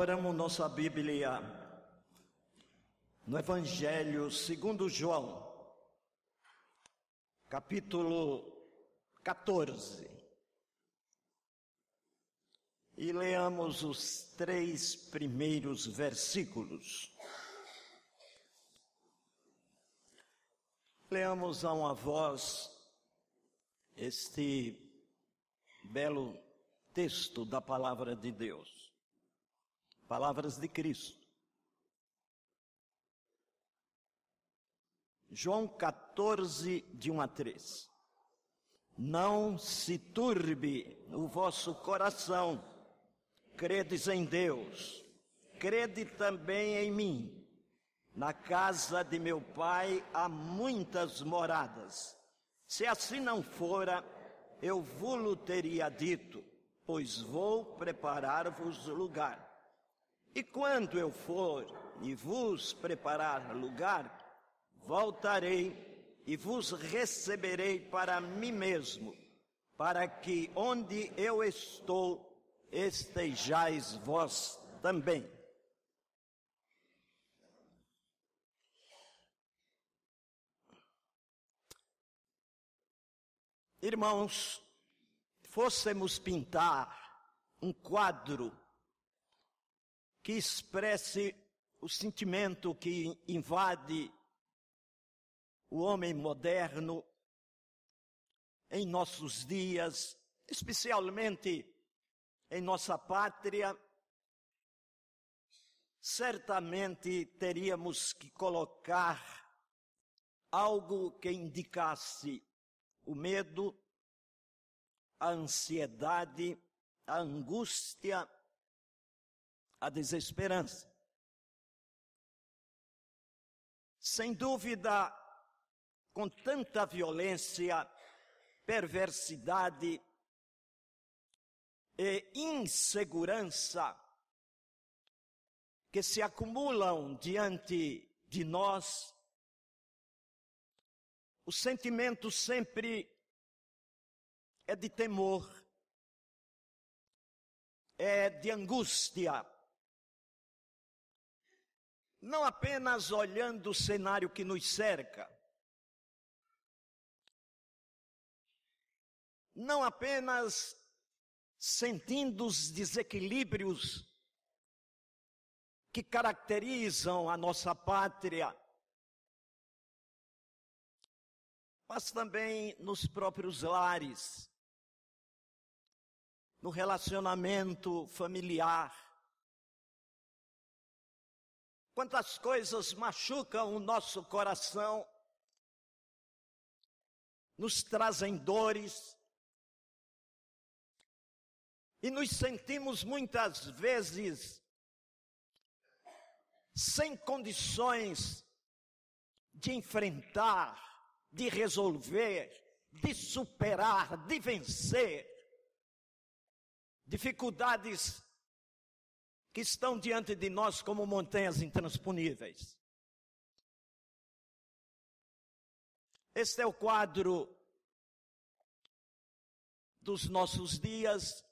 Abramos nossa Bíblia no Evangelho segundo João, capítulo 14. E leamos os três primeiros versículos. Leamos a uma voz este belo texto da palavra de Deus. Palavras de Cristo. João 14, de 1 a 3. Não se turbe o vosso coração, credes em Deus, crede também em mim. Na casa de meu pai há muitas moradas. Se assim não fora, eu vou-lo teria dito, pois vou preparar-vos lugar. E quando eu for e vos preparar lugar, voltarei e vos receberei para mim mesmo, para que onde eu estou estejais vós também. Irmãos, fossemos pintar um quadro que expresse o sentimento que invade o homem moderno em nossos dias, especialmente em nossa pátria, certamente teríamos que colocar algo que indicasse o medo, a ansiedade, a angústia a desesperança. Sem dúvida, com tanta violência, perversidade e insegurança que se acumulam diante de nós, o sentimento sempre é de temor, é de angústia, não apenas olhando o cenário que nos cerca, não apenas sentindo os desequilíbrios que caracterizam a nossa pátria, mas também nos próprios lares, no relacionamento familiar, quantas coisas machucam o nosso coração, nos trazem dores, e nos sentimos muitas vezes sem condições de enfrentar, de resolver, de superar, de vencer. Dificuldades que estão diante de nós como montanhas intransponíveis. Este é o quadro dos nossos dias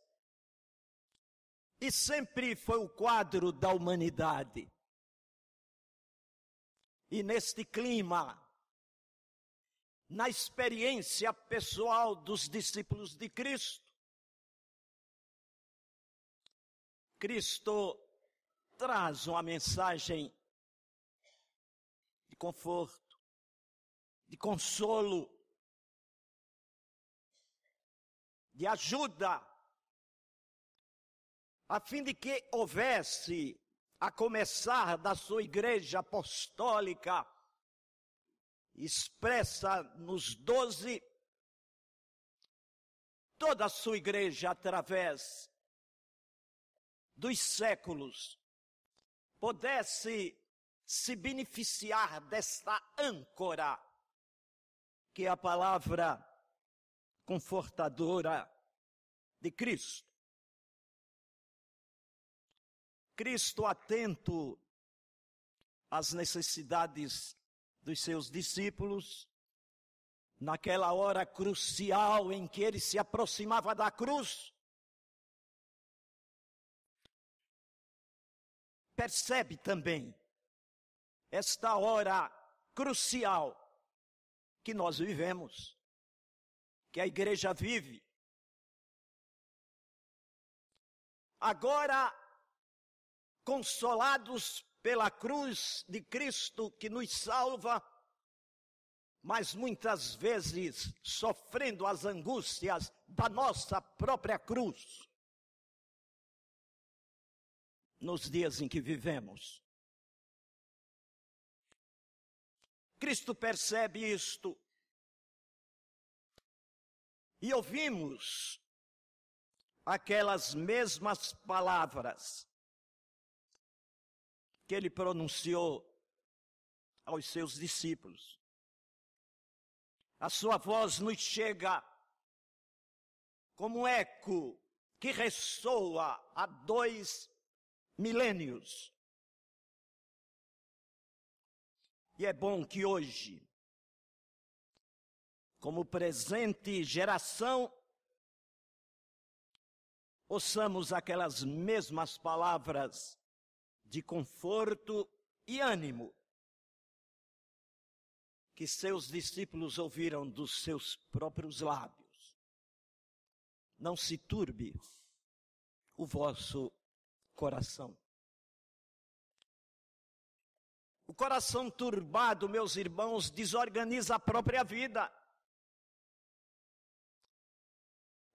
e sempre foi o quadro da humanidade. E neste clima, na experiência pessoal dos discípulos de Cristo, Cristo traz uma mensagem de conforto, de consolo, de ajuda, a fim de que houvesse, a começar da sua igreja apostólica, expressa nos doze, toda a sua igreja através dos séculos pudesse se beneficiar desta âncora, que é a palavra confortadora de Cristo. Cristo atento às necessidades dos seus discípulos, naquela hora crucial em que ele se aproximava da cruz, percebe também esta hora crucial que nós vivemos, que a igreja vive. Agora, consolados pela cruz de Cristo que nos salva, mas muitas vezes sofrendo as angústias da nossa própria cruz nos dias em que vivemos. Cristo percebe isto. E ouvimos aquelas mesmas palavras que ele pronunciou aos seus discípulos. A sua voz nos chega como um eco que ressoa a dois milênios. E é bom que hoje, como presente geração, ouçamos aquelas mesmas palavras de conforto e ânimo que seus discípulos ouviram dos seus próprios lábios. Não se turbe o vosso coração. O coração turbado, meus irmãos, desorganiza a própria vida.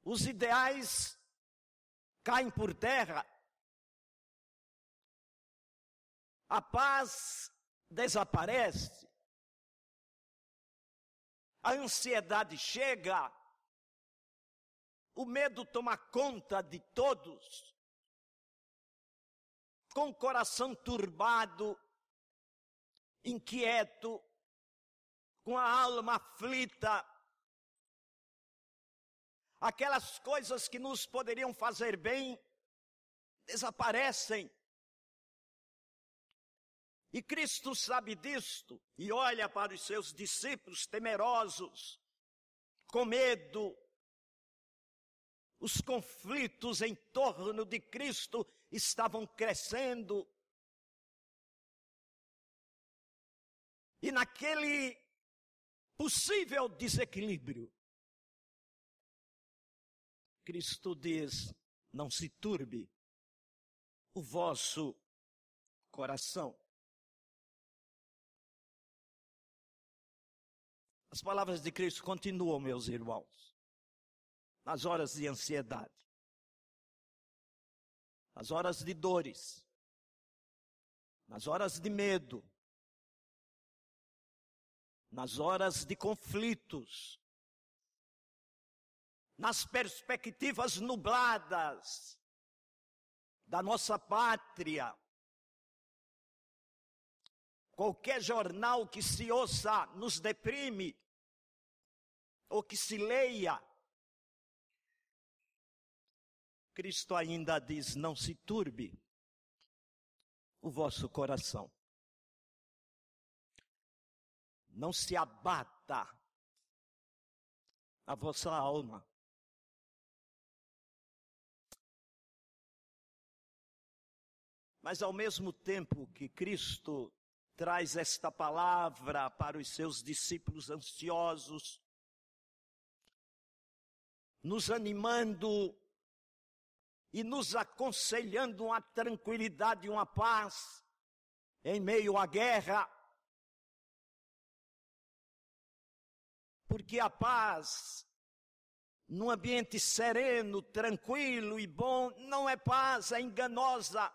Os ideais caem por terra. A paz desaparece. A ansiedade chega. O medo toma conta de todos com o coração turbado, inquieto, com a alma aflita, aquelas coisas que nos poderiam fazer bem desaparecem. E Cristo sabe disto e olha para os seus discípulos temerosos, com medo, os conflitos em torno de Cristo estavam crescendo. E naquele possível desequilíbrio, Cristo diz: não se turbe o vosso coração. As palavras de Cristo continuam, meus irmãos, nas horas de ansiedade nas horas de dores, nas horas de medo, nas horas de conflitos, nas perspectivas nubladas da nossa pátria. Qualquer jornal que se ouça nos deprime, ou que se leia, Cristo ainda diz: não se turbe o vosso coração. Não se abata a vossa alma. Mas ao mesmo tempo que Cristo traz esta palavra para os seus discípulos ansiosos, nos animando e nos aconselhando uma tranquilidade e uma paz em meio à guerra. Porque a paz, num ambiente sereno, tranquilo e bom, não é paz, é enganosa.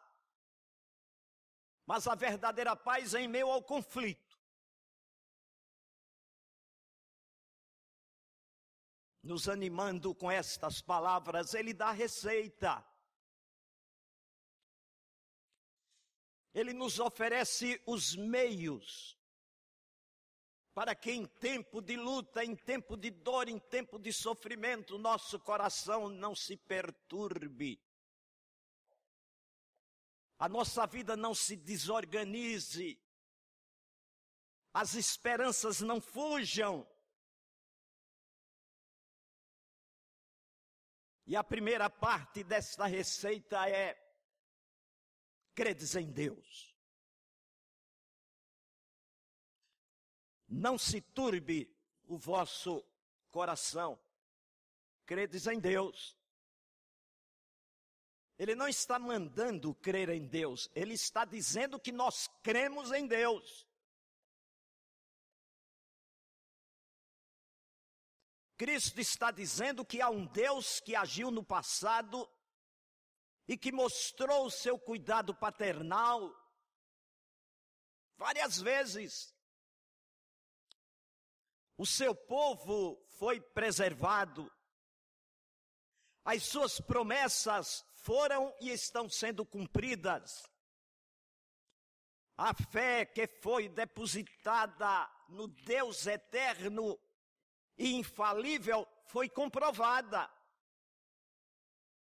Mas a verdadeira paz é em meio ao conflito. nos animando com estas palavras, ele dá receita. Ele nos oferece os meios para que em tempo de luta, em tempo de dor, em tempo de sofrimento, nosso coração não se perturbe. A nossa vida não se desorganize. As esperanças não fujam. E a primeira parte desta receita é: credes em Deus. Não se turbe o vosso coração. Credes em Deus. Ele não está mandando crer em Deus, ele está dizendo que nós cremos em Deus. Cristo está dizendo que há um Deus que agiu no passado e que mostrou o seu cuidado paternal várias vezes. O seu povo foi preservado. As suas promessas foram e estão sendo cumpridas. A fé que foi depositada no Deus eterno e infalível foi comprovada,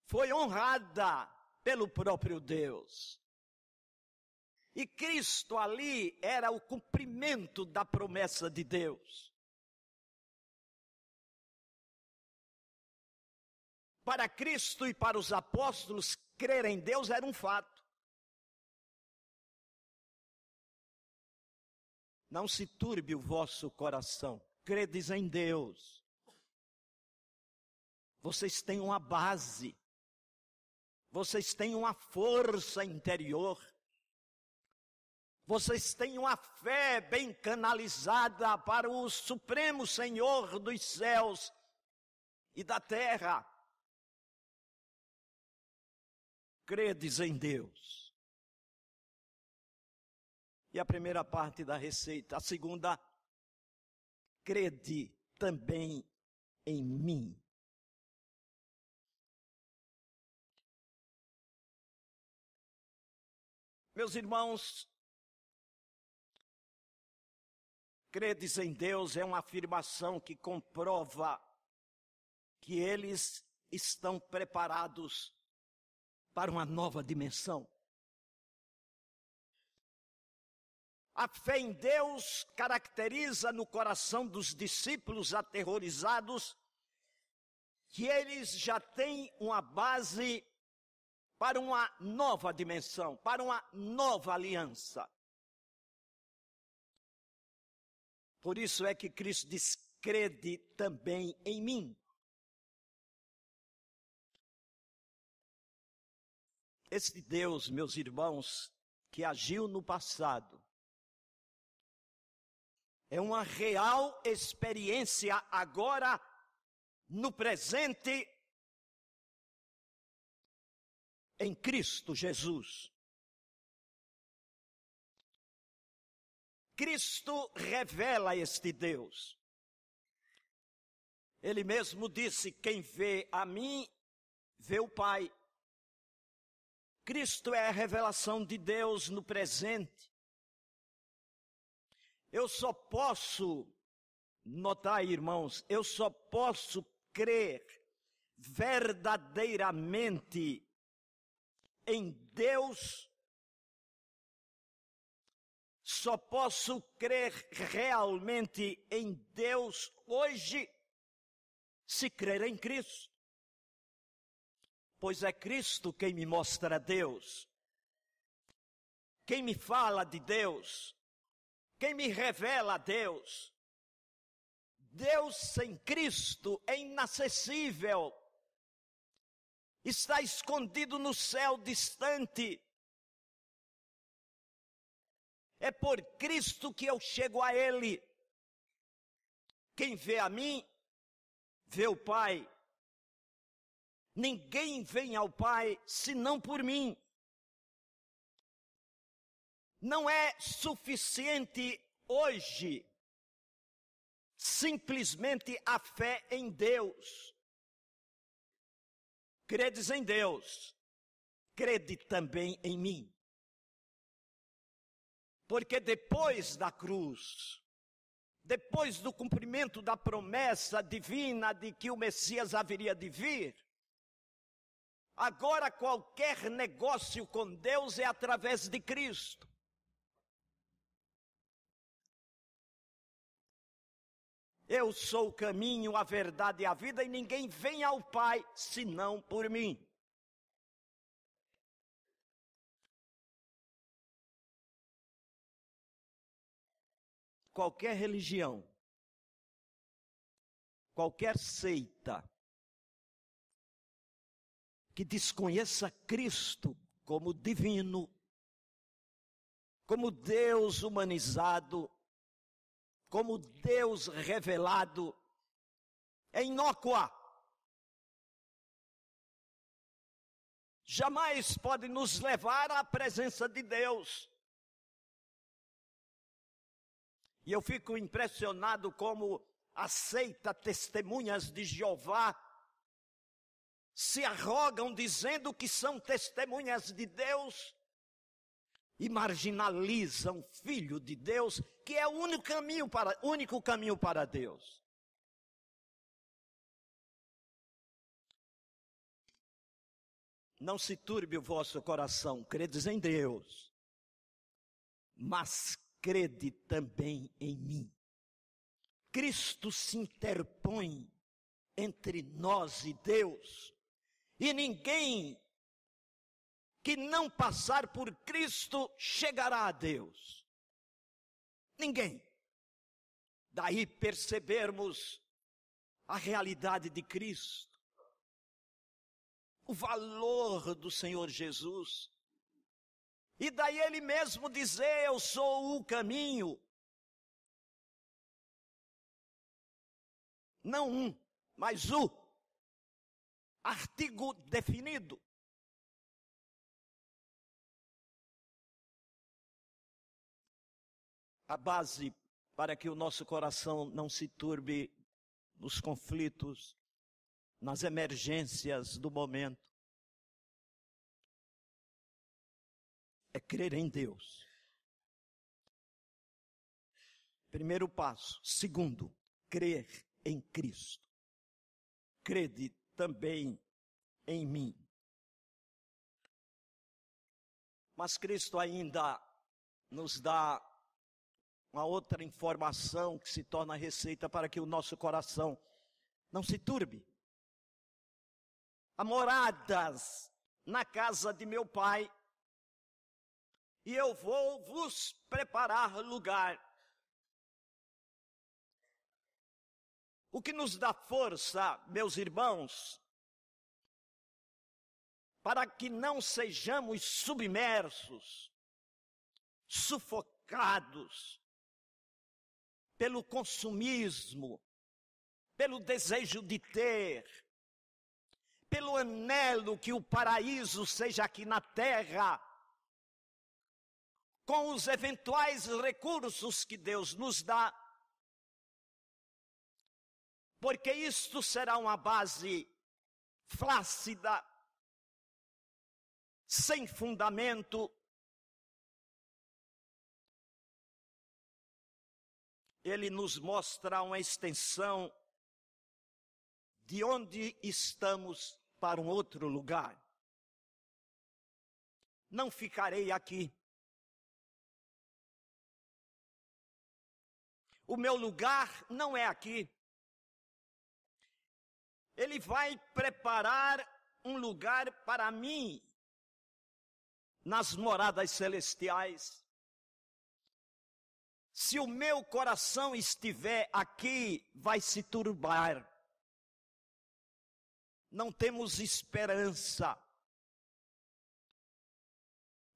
foi honrada pelo próprio Deus. E Cristo ali era o cumprimento da promessa de Deus. Para Cristo e para os apóstolos, crer em Deus era um fato. Não se turbe o vosso coração credes em Deus, vocês têm uma base, vocês têm uma força interior, vocês têm uma fé bem canalizada para o Supremo Senhor dos céus e da terra. Credes em Deus. E a primeira parte da receita, a segunda crede também em mim. Meus irmãos, credes em Deus é uma afirmação que comprova que eles estão preparados para uma nova dimensão. A fé em Deus caracteriza no coração dos discípulos aterrorizados que eles já têm uma base para uma nova dimensão, para uma nova aliança. Por isso é que Cristo diz: crede também em mim. Esse Deus, meus irmãos, que agiu no passado, é uma real experiência agora, no presente, em Cristo Jesus. Cristo revela este Deus. Ele mesmo disse: Quem vê a mim, vê o Pai. Cristo é a revelação de Deus no presente. Eu só posso notar, irmãos, eu só posso crer verdadeiramente em Deus. Só posso crer realmente em Deus hoje se crer em Cristo. Pois é Cristo quem me mostra Deus. Quem me fala de Deus quem me revela a Deus. Deus sem Cristo é inacessível. Está escondido no céu distante. É por Cristo que eu chego a Ele. Quem vê a mim, vê o Pai. Ninguém vem ao Pai senão por mim. Não é suficiente hoje simplesmente a fé em Deus. Credes em Deus, crede também em mim. Porque depois da cruz, depois do cumprimento da promessa divina de que o Messias haveria de vir, agora qualquer negócio com Deus é através de Cristo. Eu sou o caminho, a verdade e a vida, e ninguém vem ao Pai senão por mim. Qualquer religião, qualquer seita que desconheça Cristo como divino, como Deus humanizado, como Deus revelado é inócua. Jamais pode nos levar à presença de Deus. E eu fico impressionado como aceita testemunhas de Jeová se arrogam dizendo que são testemunhas de Deus e marginaliza um filho de Deus, que é o único caminho para, único caminho para Deus. Não se turbe o vosso coração, credes em Deus, mas crede também em mim. Cristo se interpõe entre nós e Deus, e ninguém que não passar por Cristo chegará a Deus. Ninguém. Daí percebermos a realidade de Cristo, o valor do Senhor Jesus. E daí ele mesmo dizer: Eu sou o caminho. Não um, mas o. Artigo definido. a base para que o nosso coração não se turbe nos conflitos, nas emergências do momento. É crer em Deus. Primeiro passo. Segundo, crer em Cristo. Crede também em mim. Mas Cristo ainda nos dá uma outra informação que se torna receita para que o nosso coração não se turbe. Há moradas na casa de meu pai, e eu vou vos preparar lugar. O que nos dá força, meus irmãos, para que não sejamos submersos, sufocados pelo consumismo, pelo desejo de ter, pelo anelo que o paraíso seja aqui na terra, com os eventuais recursos que Deus nos dá, porque isto será uma base flácida, sem fundamento, ele nos mostra uma extensão de onde estamos para um outro lugar. Não ficarei aqui. O meu lugar não é aqui. Ele vai preparar um lugar para mim nas moradas celestiais. Se o meu coração estiver aqui, vai se turbar. Não temos esperança.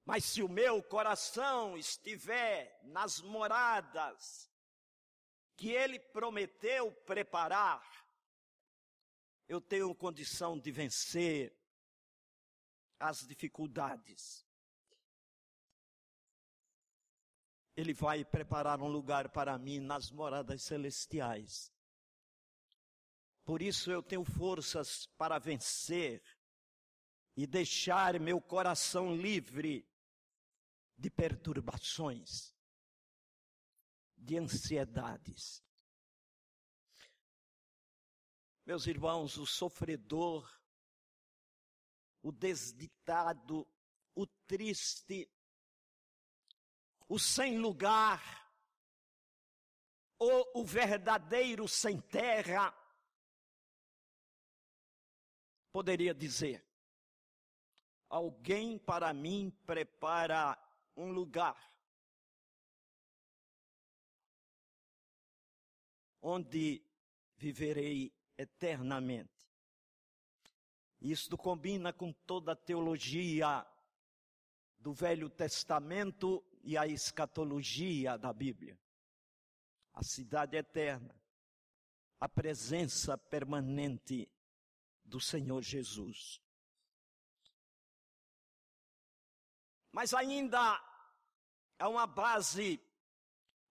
Mas se o meu coração estiver nas moradas que ele prometeu preparar, eu tenho condição de vencer as dificuldades. Ele vai preparar um lugar para mim nas moradas celestiais. Por isso eu tenho forças para vencer e deixar meu coração livre de perturbações, de ansiedades. Meus irmãos, o sofredor, o desditado, o triste, o sem lugar, ou o verdadeiro sem terra, poderia dizer: Alguém para mim prepara um lugar onde viverei eternamente. Isto combina com toda a teologia do Velho Testamento e a escatologia da Bíblia. A cidade eterna, a presença permanente do Senhor Jesus. Mas ainda há uma base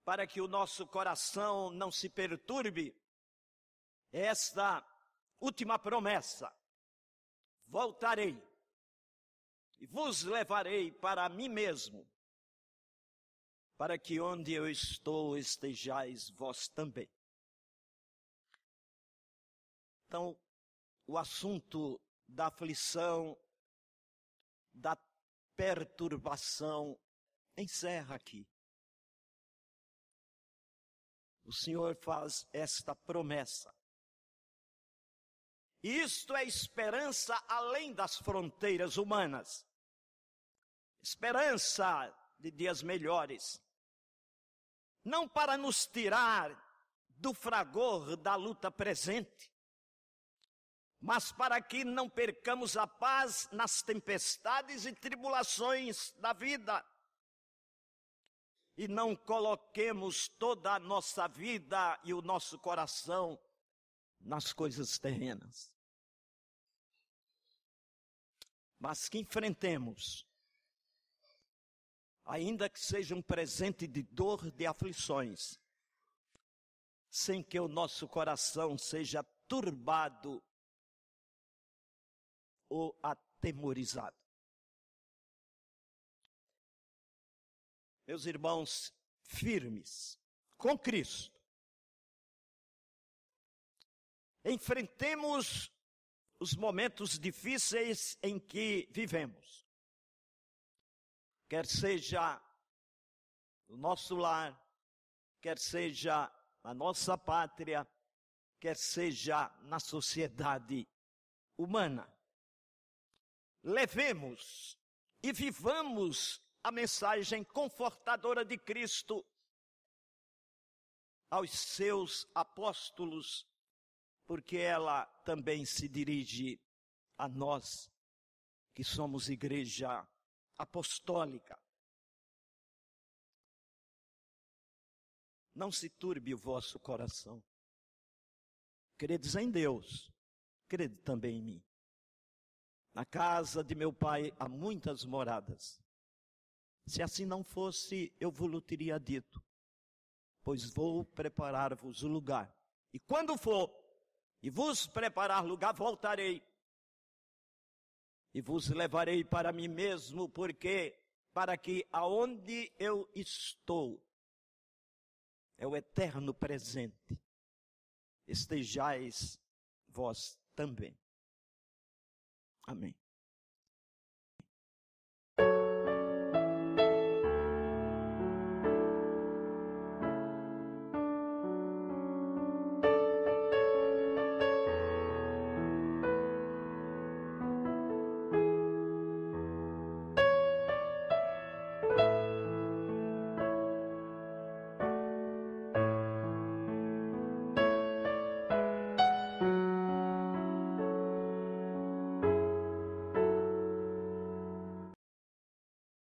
para que o nosso coração não se perturbe. É esta última promessa. Voltarei e vos levarei para mim mesmo para que onde eu estou estejais vós também. Então, o assunto da aflição, da perturbação, encerra aqui. O Senhor faz esta promessa. Isto é esperança além das fronteiras humanas. Esperança de dias melhores não para nos tirar do fragor da luta presente, mas para que não percamos a paz nas tempestades e tribulações da vida e não coloquemos toda a nossa vida e o nosso coração nas coisas terrenas, mas que enfrentemos ainda que seja um presente de dor, de aflições, sem que o nosso coração seja turbado ou atemorizado. Meus irmãos, firmes com Cristo, enfrentemos os momentos difíceis em que vivemos quer seja o nosso lar, quer seja a nossa pátria, quer seja na sociedade humana. Levemos e vivamos a mensagem confortadora de Cristo aos seus apóstolos, porque ela também se dirige a nós, que somos igreja apostólica. Não se turbe o vosso coração. Credes em Deus, crede também em mim. Na casa de meu pai há muitas moradas. Se assim não fosse, eu vos teria dito, pois vou preparar-vos o lugar. E quando for e vos preparar lugar, voltarei e vos levarei para mim mesmo, porque para que aonde eu estou é o eterno presente. Estejais vós também. Amém.